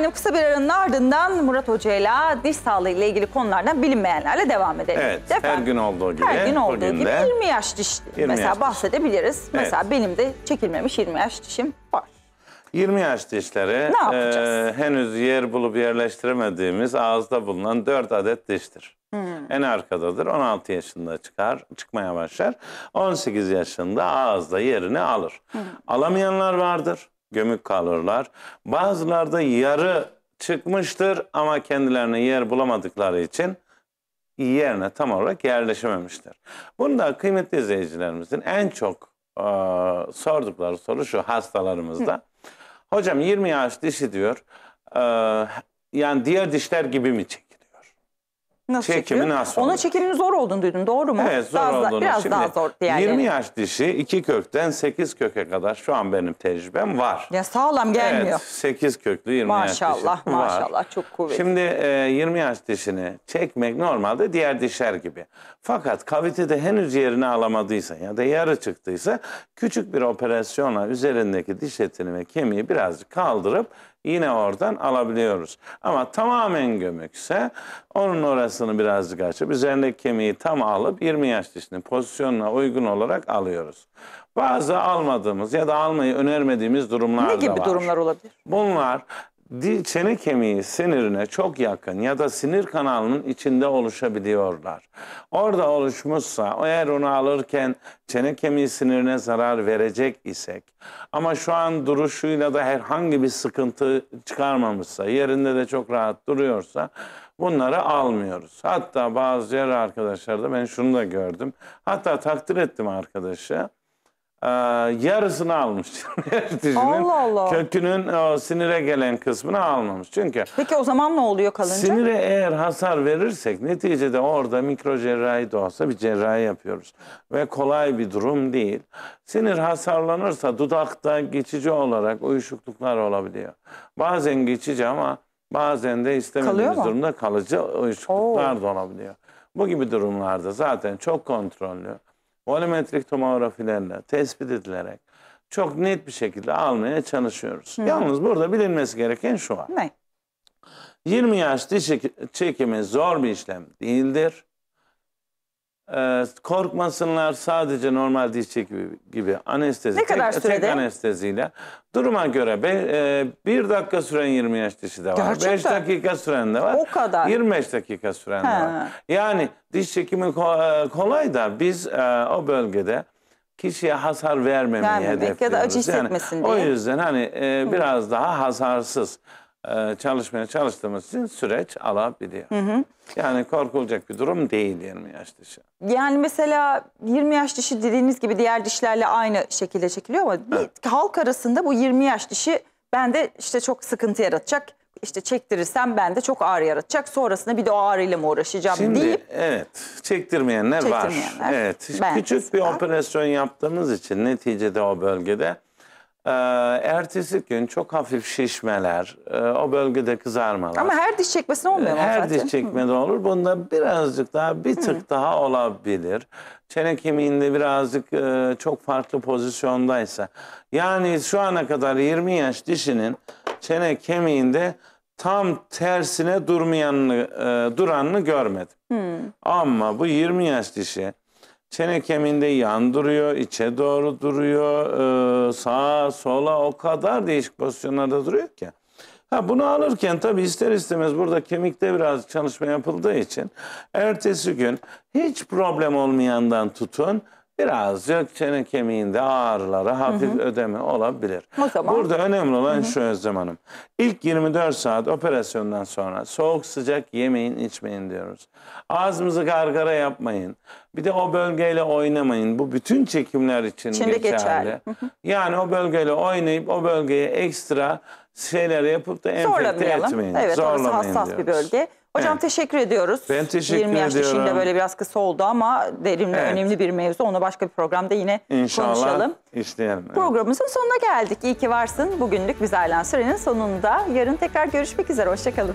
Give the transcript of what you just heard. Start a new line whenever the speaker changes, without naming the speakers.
Efendim kısa bir aranın ardından Murat Hoca'yla diş sağlığı ile ilgili konulardan bilinmeyenlerle devam edelim. Evet Efendim, her
gün olduğu gibi. Her gün olduğu gibi 20
yaş diş 20 mesela yaş bahsedebiliriz. Diş. Mesela evet. benim de çekilmemiş 20 yaş dişim var.
20 yaş dişleri ne yapacağız? e, henüz yer bulup yerleştiremediğimiz ağızda bulunan 4 adet diştir. Hmm. En arkadadır 16 yaşında çıkar çıkmaya başlar 18 yaşında ağızda yerini alır. Hmm. Alamayanlar vardır gömük kalırlar. Bazıları da yarı çıkmıştır ama kendilerine yer bulamadıkları için yerine tam olarak yerleşememiştir. Bunu da kıymetli izleyicilerimizin en çok e, sordukları soru şu hastalarımızda. Hı. Hocam 20 yaş dişi diyor. E, yani diğer dişler gibi mi çekiyor?
Nasıl çekimi çıkıyor? nasıl olur? Onun çekiminin zor olduğunu duydum. Doğru mu? Evet zor daha, olduğunu. Biraz Şimdi, daha zor diğerleri. 20 yaş
dişi 2 kökten 8 köke kadar şu an benim tecrübem var.
Ya sağlam gelmiyor. Evet
8 köklü 20 maşallah, yaş dişi maşallah, Maşallah çok kuvvetli. Şimdi e, 20 yaş dişini çekmek normalde diğer dişler gibi. Fakat kavitede henüz yerini alamadıysa ya da yarı çıktıysa küçük bir operasyona üzerindeki diş etini ve kemiği birazcık kaldırıp yine oradan alabiliyoruz. Ama tamamen gömükse onun orasını birazcık açıp üzerindeki kemiği tam alıp 20 yaş dişini pozisyonuna uygun olarak alıyoruz. Bazı almadığımız ya da almayı önermediğimiz durumlar da var. Ne gibi durumlar olabilir? Bunlar dil çene kemiği sinirine çok yakın ya da sinir kanalının içinde oluşabiliyorlar. Orada oluşmuşsa eğer onu alırken çene kemiği sinirine zarar verecek isek ama şu an duruşuyla da herhangi bir sıkıntı çıkarmamışsa yerinde de çok rahat duruyorsa bunları almıyoruz. Hatta bazı yer arkadaşlarda ben şunu da gördüm. Hatta takdir ettim arkadaşı e, yarısını almış. Allah Allah. Kökünün o, e, sinire gelen kısmını almamış. Çünkü
Peki o zaman ne oluyor kalınca? sinire eğer
hasar verirsek neticede orada mikro cerrahi de olsa bir cerrahi yapıyoruz. Ve kolay bir durum değil. Sinir hasarlanırsa dudakta geçici olarak uyuşukluklar olabiliyor. Bazen geçici ama bazen de Kalıyor istemediğimiz durumda kalıcı uyuşukluklar da olabiliyor. Bu gibi durumlarda zaten çok kontrollü volumetrik tomografilerle tespit edilerek çok net bir şekilde almaya çalışıyoruz. Hı. Yalnız burada bilinmesi gereken şu var. Ne? 20 yaş diş çekimi zor bir işlem değildir. Ee, korkmasınlar sadece normal diş çekimi gibi anestezi. Ne kadar tek, sürede? Tek anesteziyle. Duruma göre be, e, 1 dakika süren 20 yaş dişi de var. Gerçekten. Beş dakika süren de var. O kadar. 25 dakika süren de var. Yani diş çekimi e, kolay da biz e, o bölgede kişiye hasar vermemeyi Vermemek hedefliyoruz. ya da acı hissetmesin yani, diye. O yüzden hani e, biraz daha hasarsız. E, çalışmaya çalıştığımız için süreç alabiliyor. Hı hı. Yani korkulacak bir durum değil 20 yaş dişi.
Yani mesela 20 yaş dişi dediğiniz gibi diğer dişlerle aynı şekilde çekiliyor ama bir halk arasında bu 20 yaş dişi bende işte çok sıkıntı yaratacak. İşte çektirirsem bende çok ağrı yaratacak. Sonrasında bir de o ağrıyla mı uğraşacağım Şimdi, deyip.
Evet çektirmeyenler, çektirmeyenler var. Evet. Ben Küçük bir operasyon yaptığımız için neticede o bölgede ee, ertesi gün çok hafif şişmeler, e, o bölgede kızarmalar. Ama
her diş çekmesi ee, olmuyor mu? Her zaten? diş çekmede
olur. Bunda birazcık daha, bir tık daha olabilir. Çene kemiğinde birazcık e, çok farklı pozisyondaysa. Yani şu ana kadar 20 yaş dişinin çene kemiğinde tam tersine durmayanını, e, duranını görmedim. Ama bu 20 yaş dişi Çene kemiğinde yandırıyor, içe doğru duruyor, e, sağa sola o kadar değişik pozisyonlarda duruyor ki. Ha bunu alırken tabii ister istemez burada kemikte biraz çalışma yapıldığı için ertesi gün hiç problem olmayandan tutun birazcık çene kemiğinde ağrılara hafif hı hı. ödeme olabilir.
O zaman. Burada önemli
olan hı hı. şu Özlem Hanım. İlk 24 saat operasyondan sonra soğuk sıcak yemeyin içmeyin diyoruz. Ağzımızı gargara yapmayın. Bir de o bölgeyle oynamayın. Bu bütün çekimler için Şimdi geçerli. geçerli. yani o bölgeyle oynayıp o bölgeye ekstra şeyler yapıp da enfekte Zorlamayalım. etmeyin. Evet orası Zorlamayın hassas bir bölge.
Hocam Evet. teşekkür ediyoruz. Ben teşekkür 20 yaş ediyorum. içinde böyle biraz kısa oldu ama derinli Evet. önemli bir mevzu. Onu başka bir programda yine İnşallah konuşalım.
işleyelim. Evet.
Programımızın sonuna geldik. İyi ki varsın. Bugünlük Biz Ailen Süre'nin sonunda. Yarın tekrar görüşmek üzere. Hoşçakalın.